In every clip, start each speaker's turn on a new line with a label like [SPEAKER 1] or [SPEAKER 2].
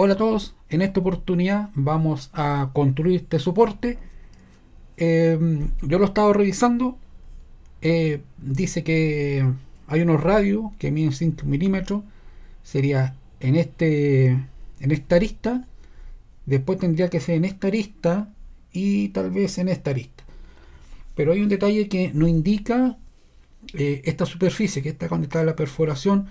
[SPEAKER 1] Hola a todos, en esta oportunidad vamos a construir este soporte. Em, yo lo he estado revisando. Eh, dice que hay unos radios que miden 5 milímetros. Sería en este en esta arista. Después tendría que ser en esta arista y tal vez en esta arista. Pero hay un detalle que no indica eh, esta superficie que está conectada a la perforación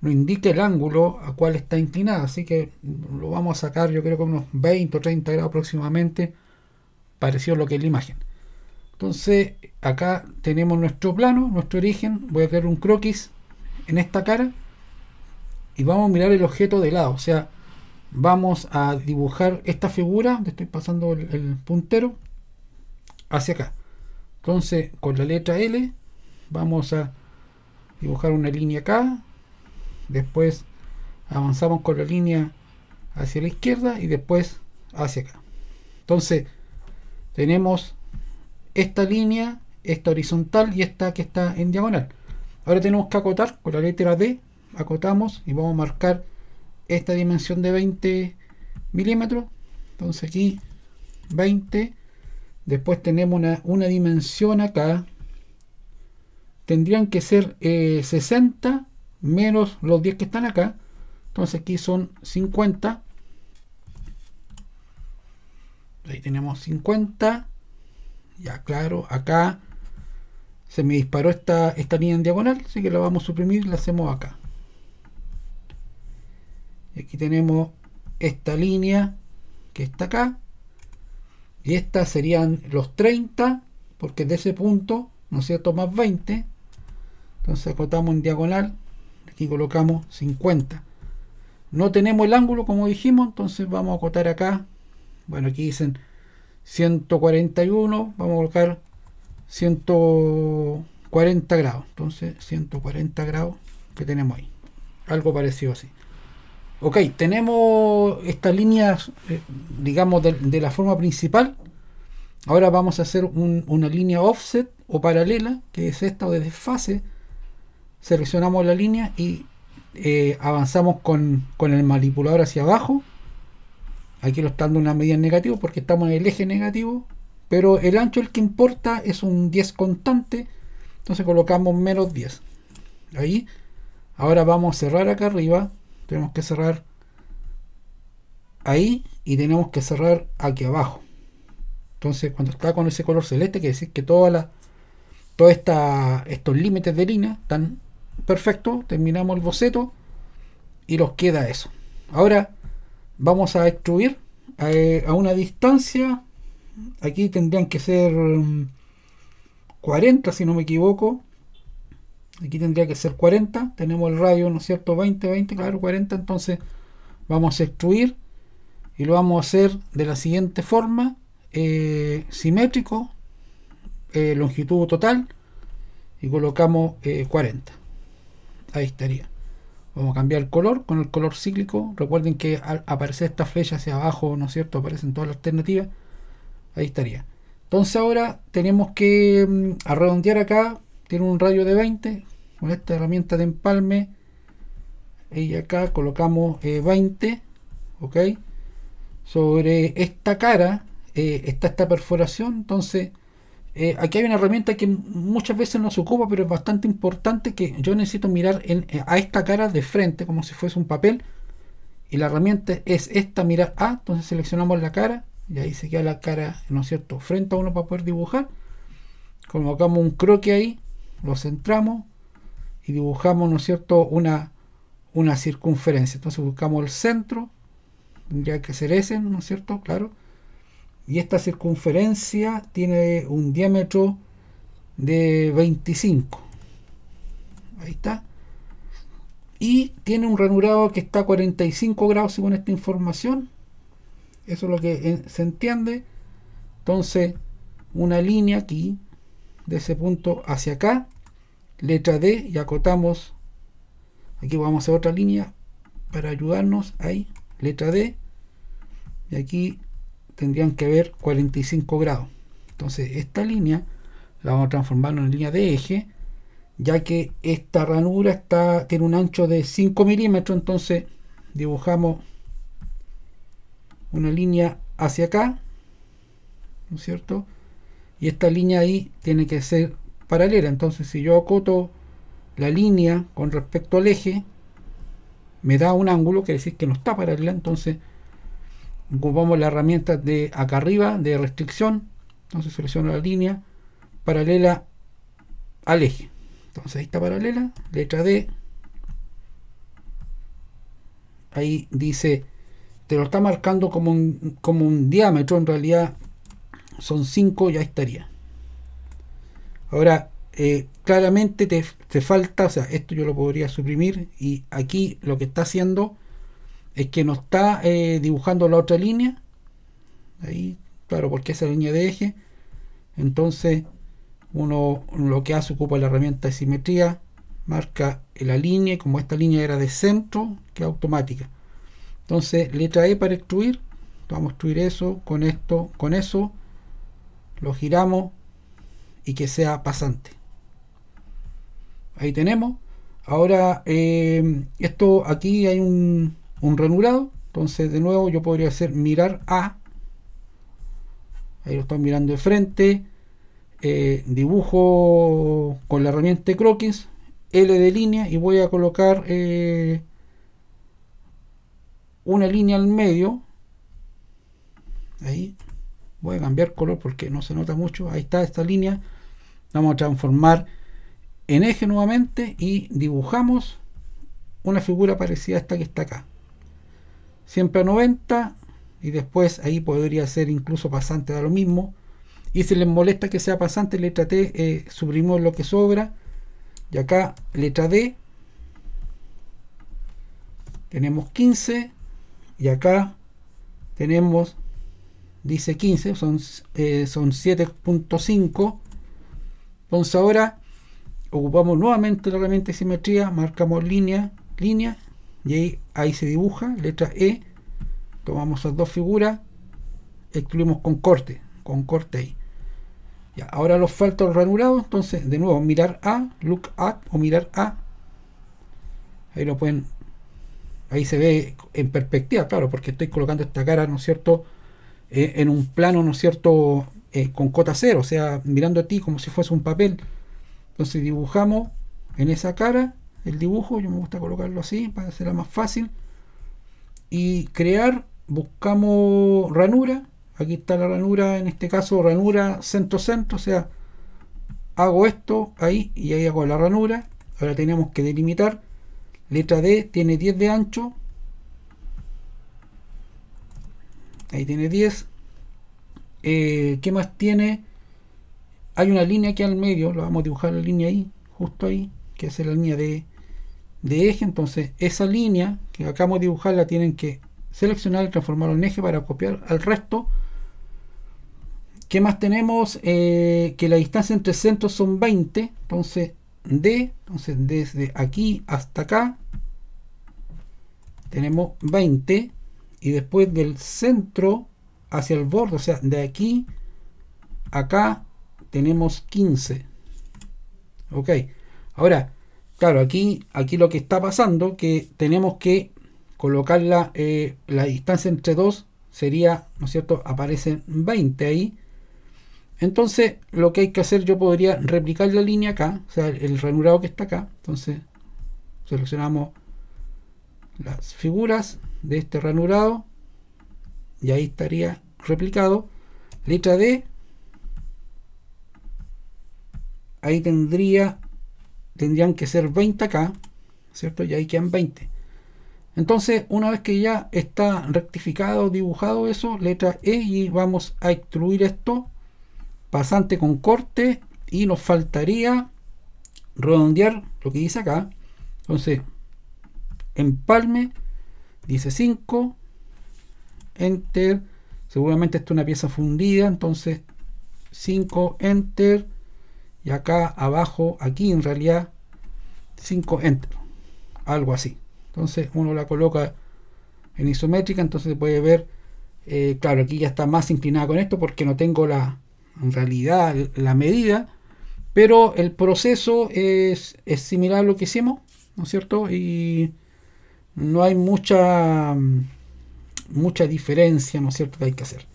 [SPEAKER 1] no indique el ángulo a cual está inclinada. Así que lo vamos a sacar yo creo que unos 20 o 30 grados aproximadamente. Pareció lo que es la imagen. Entonces acá tenemos nuestro plano, nuestro origen. Voy a crear un croquis en esta cara. Y vamos a mirar el objeto de lado. O sea, vamos a dibujar esta figura. Estoy pasando el puntero hacia acá. Entonces con la letra L vamos a dibujar una línea acá después avanzamos con la línea hacia la izquierda y después hacia acá. Entonces, tenemos esta línea, esta horizontal y esta que está en diagonal. Ahora tenemos que acotar con la letra D, acotamos y vamos a marcar esta dimensión de 20 milímetros. Entonces aquí 20. Después tenemos una, dimensión acá. Tendrían que ser 60 eh, menos los 10 que están acá. Entonces aquí son 50. Ahí tenemos 50. Ya claro, acá se me disparó esta, esta línea en diagonal, así que la vamos a suprimir, la hacemos acá. Y aquí tenemos esta línea que está acá. Y estas serían los 30, porque de ese punto, ¿no es cierto?, más 20. Entonces acotamos en diagonal Aquí colocamos 50. No tenemos el ángulo, como dijimos, entonces vamos a acotar acá. Bueno, aquí dicen 141, vamos a colocar 140 grados. Entonces, 140 grados que tenemos ahí. Algo parecido así. Ok, tenemos estas líneas, eh, digamos, de, la forma principal. Ahora vamos a hacer una línea offset o paralela, que es esta o de desfase seleccionamos la línea y eh, avanzamos con, con, el manipulador hacia abajo. Aquí lo están dando una medida en negativo porque estamos en el eje negativo. Pero el ancho el que importa es un 10 constante. Entonces colocamos menos 10. Ahí. Ahora vamos a cerrar acá arriba. Tenemos que cerrar ahí y tenemos que cerrar aquí abajo. Entonces cuando está con ese color celeste quiere decir que toda la, todos estos límites de línea están perfecto, terminamos el boceto y nos queda eso. Ahora vamos a extruir eh, a, una distancia, aquí tendrían que ser 40 mm, si no me equivoco, aquí tendría que ser 40, tenemos el radio, ¿no es cierto? 20, 20, claro, 40, entonces vamos a extruir y lo vamos a hacer de la siguiente forma, eh, simétrico, eh, longitud total y colocamos 40 ahí estaría vamos a cambiar el color con el color cíclico recuerden que aparece esta flecha hacia abajo no es cierto aparecen todas las alternativas ahí estaría entonces ahora tenemos que mm, arredondear acá tiene un radio de 20 con esta herramienta de empalme y acá colocamos 20 eh, ok sobre esta cara eh, está esta perforación entonces eh, aquí hay una herramienta que muchas veces no se ocupa, pero es bastante importante que yo necesito mirar eh, a esta cara de frente, como si fuese un papel. Y la herramienta es esta, mirar A. Ah, entonces seleccionamos la cara y ahí se queda la cara, ¿no es cierto?, frente a uno para poder dibujar. Colocamos un croque ahí, lo centramos y dibujamos, ¿no es cierto?, una, una circunferencia. Entonces buscamos el centro, tendría que ser ese, ¿no es cierto?, claro y esta circunferencia tiene un diámetro de 25 ahí está y tiene un ranurado que está a 45 grados según esta información eso es lo que eh, se entiende entonces una línea aquí de ese punto hacia acá letra D y acotamos aquí vamos a hacer otra línea para ayudarnos ahí letra D y aquí tendrían que ver 45 grados. Entonces esta línea la vamos a transformar en línea de eje, ya que esta ranura está, tiene un ancho de 5 milímetros, entonces dibujamos una línea hacia acá, ¿no es cierto? Y esta línea ahí tiene que ser paralela, entonces si yo acoto la línea con respecto al eje, me da un ángulo, que decir que no está paralela, entonces ocupamos la herramienta de acá arriba de restricción entonces selecciono la línea paralela al eje entonces ahí está paralela letra D ahí dice te lo está marcando como un, diámetro en realidad son 5 ya estaría ahora eh, claramente te, te falta o sea esto yo lo podría suprimir y aquí lo que está haciendo es que nos está eh, dibujando la otra línea. Ahí, claro, porque esa línea de eje. Entonces, uno lo que hace ocupa la herramienta de simetría, marca la línea, como esta línea era de centro, que automática. Entonces, letra E para extruir, vamos a extruir eso con esto, con eso, lo giramos y que sea pasante. Ahí tenemos. Ahora, eh, esto aquí hay un, un ranurado. Entonces, de nuevo, yo podría hacer mirar a. Ahí lo están mirando de frente. Eh, dibujo con la herramienta croquis. L de línea y voy a colocar eh, una línea al medio. Ahí voy a cambiar color porque no se nota mucho. Ahí está esta línea. Vamos a transformar en eje nuevamente y dibujamos una figura parecida a esta que está acá siempre a 90 y después ahí podría ser incluso pasante, da lo mismo. Y si les molesta que sea pasante, letra T, eh, suprimimos lo que sobra. Y acá, letra D, tenemos 15 y acá tenemos, dice 15, son, eh, son 7.5. Entonces ahora ocupamos nuevamente la herramienta de simetría, marcamos línea, línea y ahí, se dibuja, letra E. Tomamos las dos figuras, excluimos con corte, con corte ahí. ahora los falta el entonces de nuevo mirar a, look at o mirar a. Ahí lo pueden, ahí se ve en perspectiva, claro, porque estoy colocando esta cara, ¿no es cierto? Eh, en un plano, ¿no es cierto? Eh, con cota cero, o sea, mirando a ti como si fuese un papel. Entonces dibujamos en esa cara el dibujo, yo me gusta colocarlo así para hacerla más fácil. Y crear, buscamos ranura, aquí está la ranura, en este caso ranura centro-centro, o sea, hago esto ahí y ahí hago la ranura. Ahora tenemos que delimitar. Letra D tiene 10 de ancho. Ahí tiene 10. Eh, ¿Qué más tiene? Hay una línea aquí al medio, lo vamos a dibujar la línea ahí, justo ahí, que es la línea de de eje, entonces esa línea que acabamos de dibujar la tienen que seleccionar y transformar en eje para copiar al resto. ¿Qué más tenemos? Eh, que la distancia entre centros son 20, entonces entonces desde aquí hasta acá tenemos 20 y después del centro hacia el borde, o sea, de aquí acá tenemos 15. Ok, ahora Claro, aquí, aquí lo que está pasando que tenemos que colocar la, eh, distancia entre dos sería, ¿no es cierto? Aparecen 20 ahí. Entonces, lo que hay que hacer, yo podría replicar la línea acá, o sea, el ranurado que está acá. Entonces, seleccionamos las figuras de este ranurado y ahí estaría replicado. Letra D. Ahí tendría tendrían que ser 20 acá, ¿cierto? Y ahí quedan 20. Entonces, una vez que ya está rectificado, dibujado eso, letra E y vamos a extruir esto, pasante con corte y nos faltaría redondear lo que dice acá. Entonces, empalme, dice 5, enter, seguramente esto es una pieza fundida, entonces 5, enter, y acá abajo, aquí en realidad 5 enter, algo así. Entonces uno la coloca en isométrica, entonces se puede ver, eh, claro, aquí ya está más inclinada con esto porque no tengo la, en realidad la medida, pero el proceso es, similar a lo que hicimos, ¿no es cierto? Y no hay mucha, mucha diferencia, ¿no es cierto?, que hay que hacer.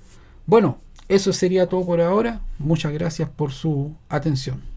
[SPEAKER 1] Bueno, eso sería todo por ahora. Muchas gracias por su atención.